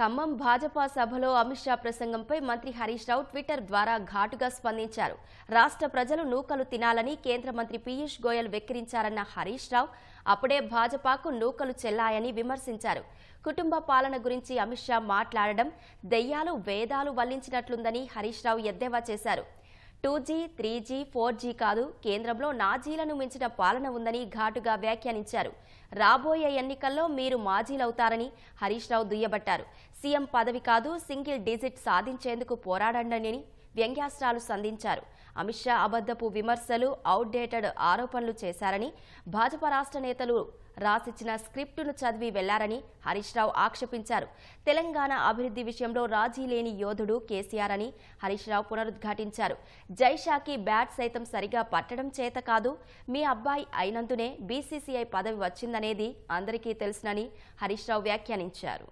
ఖమ్మం భాజపా సభలో అమిత్ షా ప్రసంగంపై మంత్రి హరీష్ రావు ట్విట్టర్ ద్వారా ఘాటుగా స్పందించారు రాష్ట్ర ప్రజలు నూకలు తినాలని కేంద్ర మంత్రి పీయూష్ గోయల్ వెక్కిరించారన్న హరీష్ రావు అప్పుడే భాజపాకు నూకలు చెల్లాయని విమర్శించారు కుటుంబ పాలన గురించి అమిత్ షా మాట్లాడడం దెయ్యాలు వేదాలు వల్లించినట్లుందని హరీష్ రావు ఎద్దేవా చేశారు two G three G four G కాదు కేంద్రంలో నాజీలను మించిన పాలన ఉందని ఘాటుగా వ్యాఖ్యానించారు రాబోయే ఎన్నికల్లో మీరు మాజీలవుతారని హరీష్ రావు దుయ్యబట్టారు సీఎం పదవి కాదు సింగిల్ డిజిట్ సాధించేందుకు పోరాడండి వ్యంగ్యాస్త్రాలు సంధించారు అమిత్ షా అబద్దపు విమర్శలు అవుట్డేటెడ్ ఆరోపణలు చేశారని భాజపా రాష్ట్ర నేతలు రాసిచ్చిన స్క్రిప్టును చదివి వెళ్లారని హరీష్ రావు ఆక్షేపించారు తెలంగాణ అభివృద్ధి విషయంలో రాజీ లేని యోధుడు కేసీఆర్ అని హరీష్ రావు పునరుద్ఘాటించారు జైషాకి బ్యాట్ సైతం సరిగా పట్టడం చేత కాదు మీ అబ్బాయి అయినందునే బీసీసీఐ పదవి వచ్చిందనేది అందరికీ తెలుసునని హరీష్ రావు వ్యాఖ్యానించారు